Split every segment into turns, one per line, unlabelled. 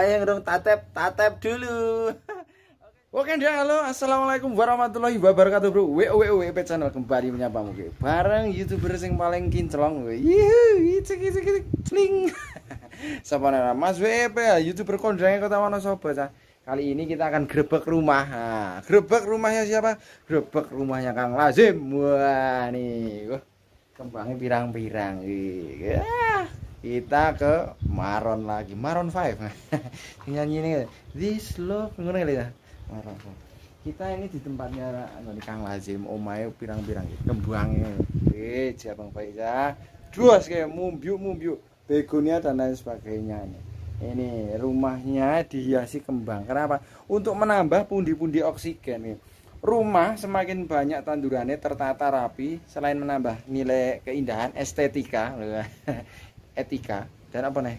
Makanya dong tatap tatap dulu. Oke dia halo assalamualaikum warahmatullahi wabarakatuh bro WWWP channel kembali menyapa mungkin bareng youtuber sing paling kinclong cling Siapa nama mas ya youtuber kondangnya kota Wonosobo cah kali ini kita akan grebek rumah nah, grebek rumahnya siapa grebek rumahnya Kang Lazim wah nih wah, kembangnya pirang-pirang ah kita ke Maron lagi Maron 5 nyanyi ini this love ngono ya Maron kita ini di tempatnya anu, di Kang Lazim omae oh pirang-pirang kembangnya eh Bang Faiza ya. dua kayak mumbiu mumbiu begonia dan lain sebagainya ini ini rumahnya dihiasi kembang kenapa untuk menambah pundi-pundi oksigen nih rumah semakin banyak tandurannya tertata rapi selain menambah nilai keindahan estetika etika dan apa nih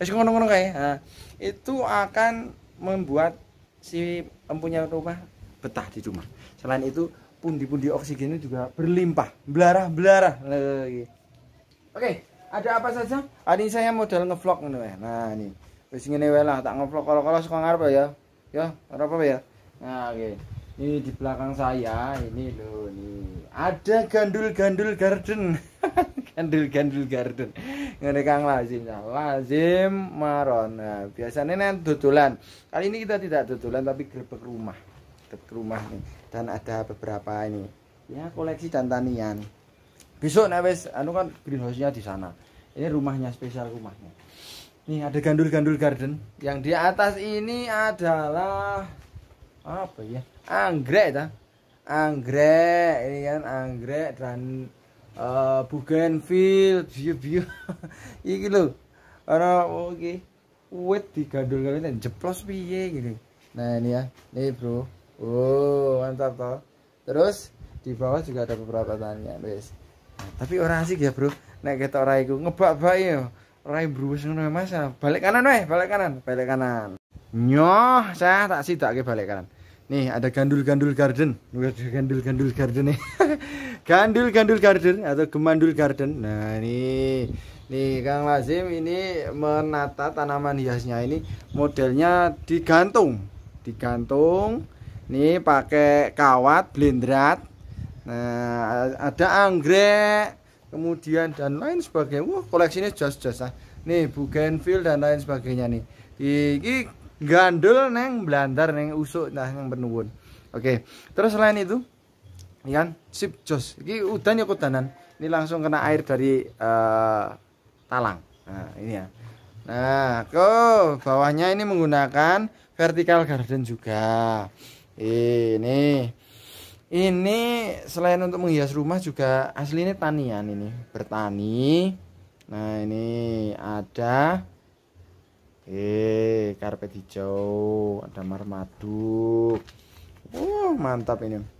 ngono-ngono kayak itu akan membuat si empunya rumah betah di rumah selain itu pundi-pundi oksigennya juga berlimpah belarah belarah lagi oke okay, ada apa saja hari ini saya modal ngevlog nih nah ini wis ngene wae lah tak ngevlog kalau-kalau suka ngarep ya ya ora apa ya nah oke okay. ini di belakang saya ini loh ini ada gandul-gandul garden Gandul-gandul Garden ngene Kang Lazim nah, Lazim Maron nah, biasanya nih tutulan. kali ini kita tidak tutulan, tapi grebek rumah grebek rumah nih dan ada beberapa ini ya koleksi dan tanian besok nih wes anu kan greenhouse-nya di sana ini rumahnya spesial rumahnya nih ada gandul-gandul garden yang di atas ini adalah apa ya anggrek ta anggrek ini kan anggrek dan Eh, Bougainville view, view iki lho ana oke, oh, iki wit digandul kali nek jeplos piye gini nah ini ya nih bro oh mantap toh terus di bawah juga ada beberapa tanya guys nah, tapi orang asik ya bro naik kita orang iku ngebak bak ya bro berubah ngono ya, mas nah, balik kanan weh balik kanan balik kanan nyoh saya tak sidak ke balik kanan nih ada gandul-gandul garden gandul-gandul garden nih Gandul Gandul Garden atau Gemandul Garden. Nah, ini nih Kang Lazim ini menata tanaman hiasnya ini modelnya digantung. Digantung. Nih pakai kawat blendrat. Nah, ada anggrek, kemudian dan lain sebagainya. Wah, koleksinya jas ah. Nih bougainville dan lain sebagainya nih. Ini gandul neng blandar neng usuk nah neng penuwun. Oke. Terus selain itu ini iya kan sip jos ini udannya kudanan ini langsung kena air dari uh, talang nah ini ya nah ke bawahnya ini menggunakan vertical garden juga ini ini selain untuk menghias rumah juga aslinya tanian ini bertani nah ini ada eh karpet hijau ada marmadu uh mantap ini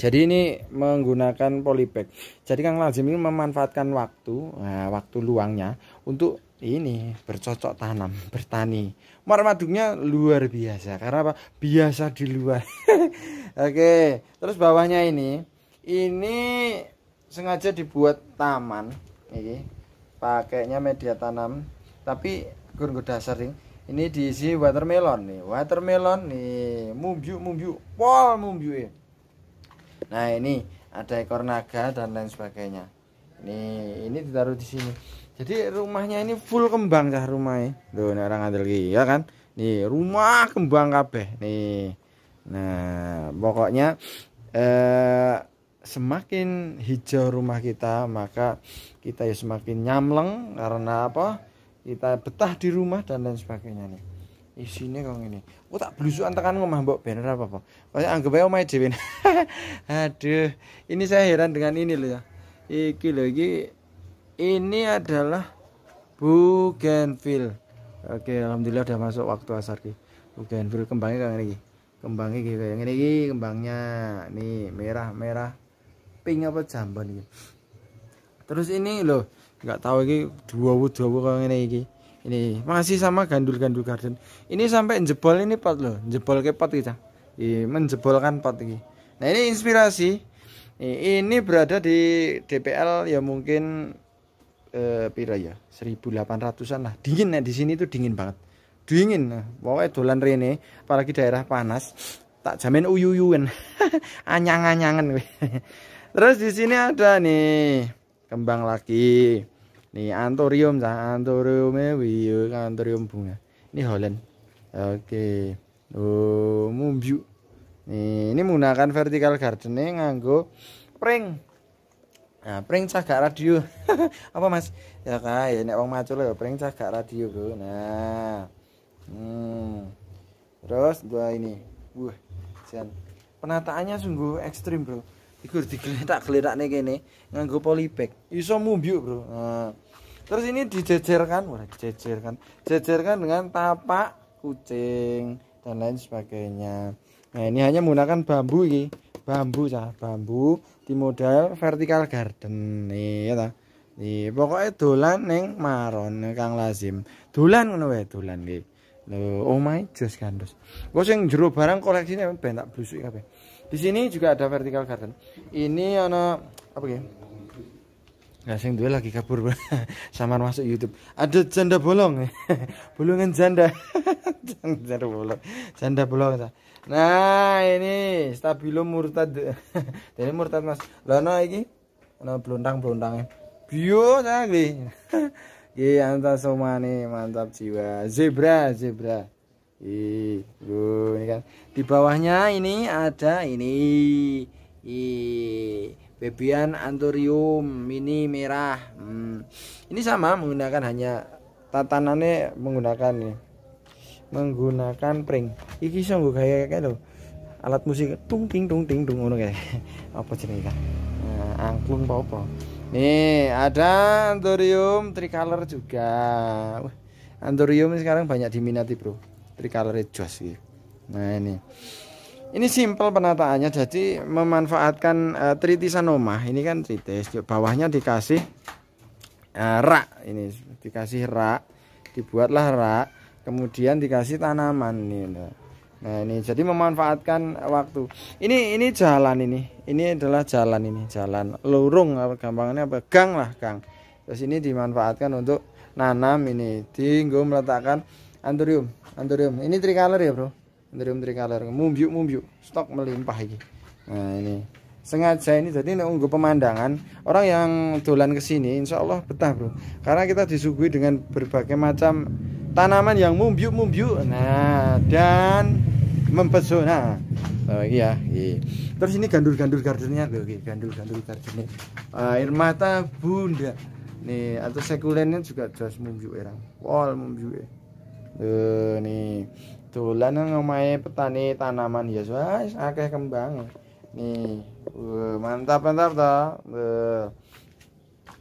jadi ini menggunakan polybag. Jadi Kang Lazim ini memanfaatkan waktu, nah, waktu luangnya untuk ini bercocok tanam, bertani. muara madunya luar biasa karena apa? Biasa di luar. Oke, terus bawahnya ini ini sengaja dibuat taman ini pakainya media tanam tapi gurung dasar ini ini diisi watermelon nih watermelon nih mumbiu mumbiu pol mumbiu ya nah ini ada ekor naga dan lain sebagainya ini ini ditaruh di sini jadi rumahnya ini full kembang cah rumahnya tuh ini orang lagi ya kan nih rumah kembang kabeh nih nah pokoknya eh semakin hijau rumah kita maka kita ya semakin nyamleng karena apa kita betah di rumah dan lain sebagainya nih Isinya kok ini, aku tak blusukan tekan ngomah mbok bener apa apa kaya anggap ae omahe dhewe aduh ini saya heran dengan ini loh ya iki lagi, ini adalah Bougainville oke alhamdulillah udah masuk waktu asar ki Bougainville kembangnya kayak ini, iki kembangnya kayak kaya ngene kembangnya nih merah-merah pink apa jambon iki terus ini loh nggak tahu iki dua-dua kayak ini iki ini masih sama gandul-gandul garden ini sampai jebol ini pot loh jebol ke pot kita ini menjebolkan pot ini nah ini inspirasi ini berada di DPL ya mungkin eh, pira ya 1800an lah dingin ya di sini itu dingin banget dingin nah, pokoknya dolan rene apalagi daerah panas tak jamin uyuyuan anyang-anyangan terus di sini ada nih kembang lagi Nih anthurium ya, anthuriumnya e ya, anthurium bunga. Ini e. Holland. Oke. Oh, mumbu. Nih, ini menggunakan vertical gardening e nganggo pring. Nah, pring cagak radio. Apa Mas? Ya kayak nek wong macul ya pring cagak radio, Bro. Nah. Hmm. Terus dua ini. Wah, Penataannya sungguh ekstrim, Bro iku digeletak-geletakne kene nganggo polybag iso mumbyuk bro nah. terus ini dijejerkan wah dijejerkan jejerkan dengan tapak kucing dan lain sebagainya nah ini hanya menggunakan bambu ini bambu cah bambu di model vertical garden nih ya ta nih iya, pokoknya dolan neng maron kang lazim. Dolan ngono wae, dolan iki. Lho, oh my jos Gue sih sing jero barang koleksine ben tak blusuki kabeh. Di sini juga ada vertical garden. Ini ana apa ya? Nah, sing dua lagi kabur samar masuk YouTube. Ada janda bolong. Bolongan janda. janda bolong. Janda bolong. Nah, ini stabilo murtad. Jadi murtad Mas. Lah ana iki ana blontang-blontange. Bio lagi iki. Iya, semua nih mantap jiwa. Zebra, zebra ini kan. Di bawahnya ini ada ini. i Bebian anthurium mini merah. Hmm. Ini sama menggunakan hanya tatanannya menggunakan ini. Menggunakan pring. Iki sungguh kayak kayak lo Alat musik tung ting tung ting tung ngono kayak. apa cerita? Nah, angklung apa apa. Nih, ada anthurium tricolor juga. anthurium sekarang banyak diminati, Bro tricolor joss sih nah ini ini simple penataannya jadi memanfaatkan uh, tritisan omah ini kan tritis bawahnya dikasih uh, rak ini dikasih rak dibuatlah rak kemudian dikasih tanaman ini. nah ini jadi memanfaatkan waktu ini ini jalan ini ini adalah jalan ini jalan lurung apa gampangnya apa gang lah gang terus ini dimanfaatkan untuk nanam ini Tinggung meletakkan anturium anthurium ini tricolor ya bro anthurium tricolor mumbiuk mumbiuk stok melimpah iki. nah ini sengaja ini jadi nunggu pemandangan orang yang dolan ke sini insya Allah betah bro karena kita disuguhi dengan berbagai macam tanaman yang mumbiuk mumbiuk nah dan mempesona oh, iya, iya terus ini gandul gandul gardennya Bro, gandul gandul gardennya ah, air mata bunda nih atau sekulennya juga jelas mumbiuk orang wall Ya eh nih yang omahe petani tanaman ya, hias ah, wis akeh kembang nih eh, uh, mantap mantap ta uh,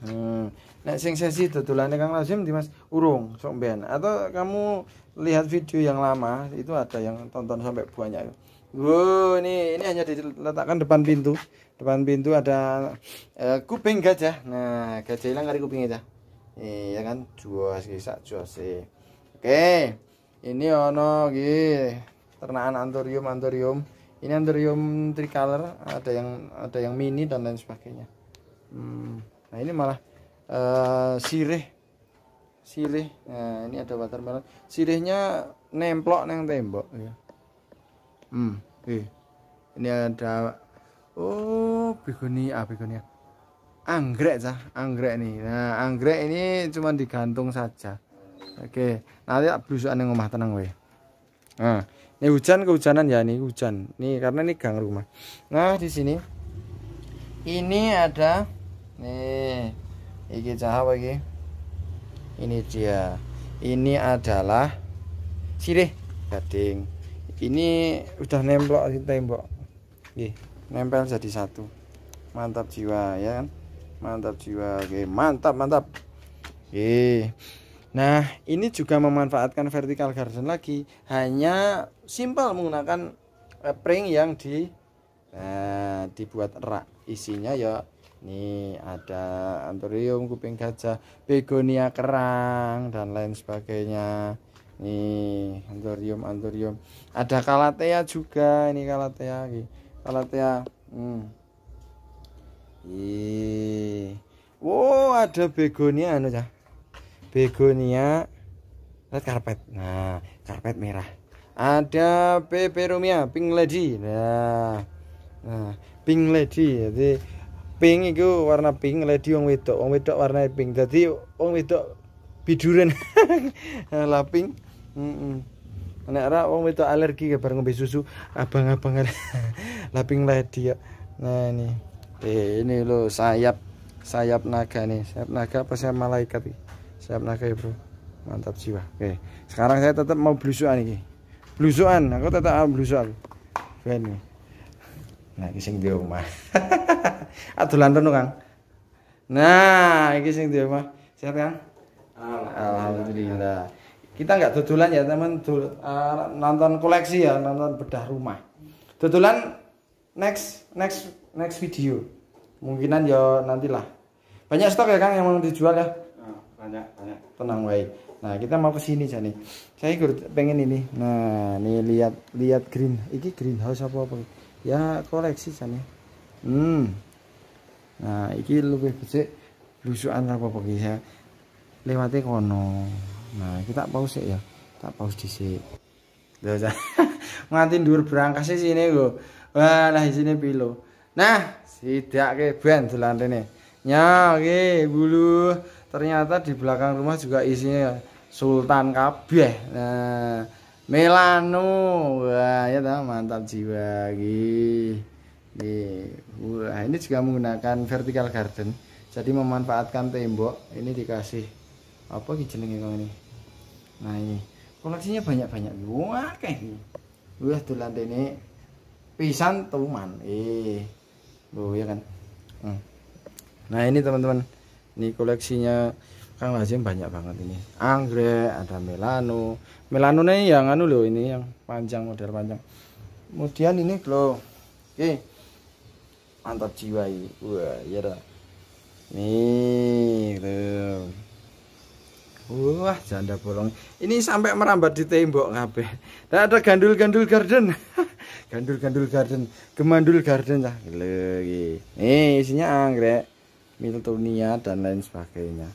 hmm. nek sing sesi dodolane Kang Lazim Dimas urung sok ben atau kamu lihat video yang lama itu ada yang tonton sampai banyak Wow, ini ini hanya diletakkan depan pintu. Depan pintu ada uh, kuping gajah. Nah, gajah hilang kali kuping aja. Iya kan? Juas, sak jual sih. Iya. Oke. Ini ono iki ternaan anthurium anthurium. Ini anthurium tricolor, ada yang ada yang mini dan lain sebagainya. Hmm. Nah, ini malah uh, sirih sirih. Nah, ini ada watermelon. Sirihnya nemplok neng tembok ya. Hmm, eh. Ini ada oh, begonia, ah, begonia. Anggrek sah, anggrek nih. Nah, anggrek ini cuma digantung saja Oke, nanti tak blusukan rumah tenang weh. Nah, ini hujan kehujanan ya ini hujan. Nih karena ini gang rumah. Nah, di sini ini ada nih iki cah apa iki? Ini dia. Ini adalah sirih gading. Ini udah nempel, di tembok. nempel jadi satu. Mantap jiwa ya kan? Mantap jiwa. Oke, mantap mantap. Oke. Nah, ini juga memanfaatkan vertical garden lagi, hanya simpel menggunakan eh, pring yang di eh, dibuat rak. Isinya ya nih ada anthurium kuping gajah, begonia kerang dan lain sebagainya. Nih, anthurium anthurium. Ada kalatea juga, ini kalatea lagi. Kalatea. Hmm. Wow, ada begonia anu ya begonia red carpet nah karpet merah ada peperomia pink lady nah nah pink lady jadi pink itu warna pink lady wong wedok wong wedok warna pink jadi wong wedok biduran nah, lah pink mm -mm. ora wong wedok alergi kabar ya, ngombe susu abang-abang laping lady ya. Nah ini. Eh, ini loh sayap sayap naga nih, sayap naga apa sayap malaikat nih siap naga ya bro mantap jiwa oke sekarang saya tetap mau blusuan ini blusuan aku tetap mau blusukan ben nah ini sing di rumah aduh lantun kang nah ini sing di rumah sehat kang alhamdulillah kita nggak tutulan ya teman uh, nonton koleksi ya nonton bedah rumah tutulan next next next video mungkinan ya nantilah banyak stok ya kang yang mau dijual ya banyak banyak tenang baik nah kita mau ke sini jani saya ikut pengen ini nah ini lihat lihat green ini greenhouse apa apa ya koleksi sana hmm nah ini lebih besar lusuan apa apa ya lewatnya kono nah kita pause ya tak pause di sini ngantin dur berangkas sini gua wah lah di sini pilo nah tidak ke selanjutnya dolan rene bulu ternyata di belakang rumah juga isinya Sultan kabeh nah, Melano wah ya tahu mantap jiwa gih wah ini juga menggunakan vertical garden jadi memanfaatkan tembok ini dikasih apa jenenge kok ini nah ini koleksinya banyak-banyak wah kayak wah lantai ini pisan tuman eh oh ya kan hmm. nah ini teman-teman ini koleksinya Kang Lazim banyak banget ini anggrek ada melano melano nih yang anu loh ini yang panjang model panjang kemudian ini loh oke mantap jiwa ini wah ya dah nih tuh wah janda bolong ini sampai merambat di tembok ngabe tak ada gandul-gandul garden gandul-gandul garden gemandul garden lah lagi nih isinya anggrek miltonia dan lain sebagainya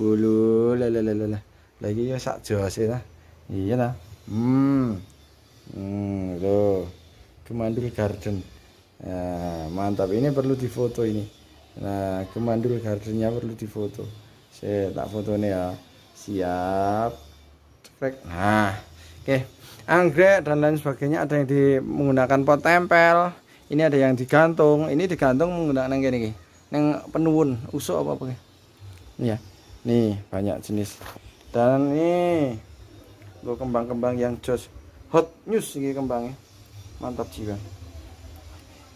ulu lelelelele lagi ya sak sih lah iya lah hmm hmm lo kemandul garden Ya, mantap ini perlu difoto ini nah kemandul gardennya perlu difoto saya tak foto nih ya siap Cek. nah oke okay. anggrek dan lain sebagainya ada yang di menggunakan pot tempel ini ada yang digantung ini digantung menggunakan yang ini neng penurun usuk apa apa ya nih banyak jenis dan nih gue kembang-kembang yang jos hot news ini kembangnya mantap jiwa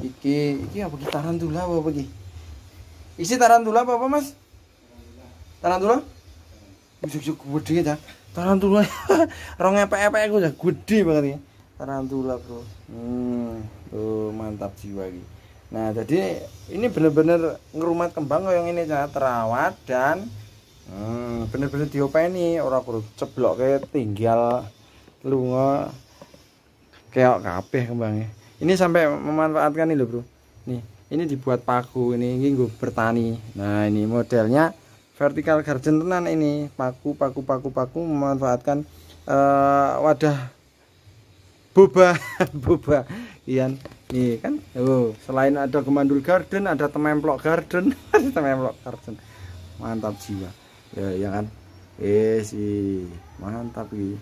iki iki apa kita tarantula apa apa isi tarantula apa apa mas tarantula bisa bisa gede ya tarantula rong epek epek gue udah gede banget ya tarantula bro hmm tuh oh, mantap jiwa gitu Nah, jadi ini benar-benar ngerumat kembang yang ini cara terawat dan hmm, benar-benar diopeni orang kudu ceblok kayak tinggal lunga kayak kabeh kembangnya. Ini sampai memanfaatkan ini loh, Bro. Nih, ini dibuat paku ini ini gue bertani. Nah, ini modelnya vertikal garden tenan ini paku paku paku paku memanfaatkan uh, wadah boba boba Ian nih kan oh selain ada gemandul garden ada tememplok garden tememplok garden mantap jiwa ya, ya kan eh si mantap ini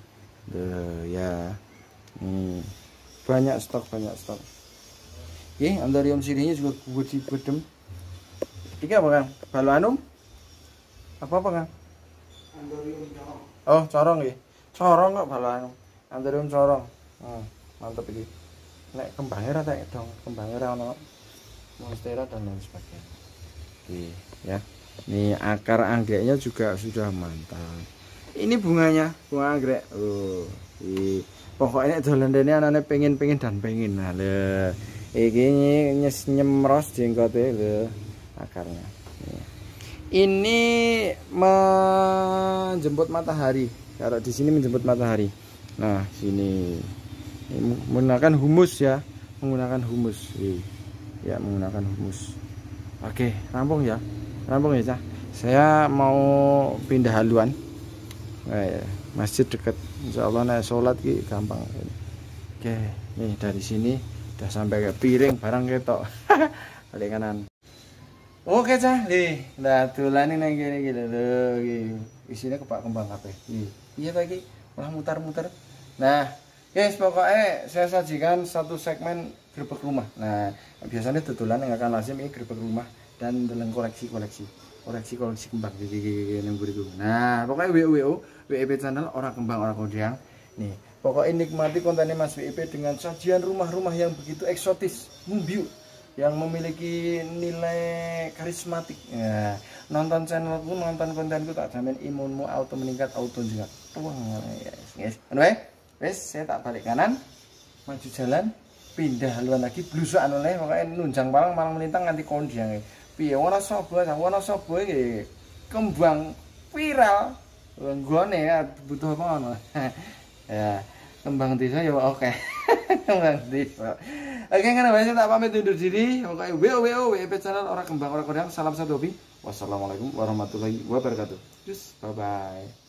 ya nih banyak stok banyak stok oke andarium sirinya juga gue di bedem tiga apa kan balu apa apa kan oh corong ya corong kok balu anum andarium corong hmm, mantap ini nek kembangnya rata dong kembangnya rata monstera dan lain sebagainya oke ya ini akar anggreknya juga sudah mantap ini bunganya bunga anggrek oh i. pokoknya dolan ini anaknya pengen pengen dan pengen nah le ini nyes nyemros jenggot le akarnya ini menjemput matahari kalau di sini menjemput matahari nah sini menggunakan humus ya menggunakan humus iya. ya menggunakan humus oke rampung ya rampung ya cah saya mau pindah haluan eh, masjid dekat Insya Allah naik sholat ki gampang oke nih dari sini udah sampai ke piring barang ketok balik kanan oke cah nih dah ini nang gini gini loh isinya kepak kembang apa iya, iya pagi malah mutar-mutar nah Yes, pokoknya saya sajikan satu segmen grebek rumah. Nah, biasanya tutulan yang akan lazim ini grebek rumah dan dalam koleksi-koleksi. Koleksi-koleksi kembang di yang beriku. Nah, pokoknya WWO, WEP channel orang kembang orang kodiang. Nih, pokoknya nikmati kontennya Mas WEP dengan sajian rumah-rumah yang begitu eksotis, mumbiu yang memiliki nilai karismatik ya, Nonton nonton channelku nonton kontenku tak jamin imunmu auto meningkat auto juga wah guys yes. anyway wes saya tak balik kanan maju jalan pindah haluan lagi blusukan oleh makanya nunjang palang malang melintang nanti kondiang piye warna sobo wana sobo ini kembang viral gue ya butuh apa ngono ya kembang desa ya oke kembang desa oke karena banyak tak pamit undur diri pokoknya wo wo wp e channel orang kembang orang kodang salam satu hobi wassalamualaikum warahmatullahi wabarakatuh Just bye bye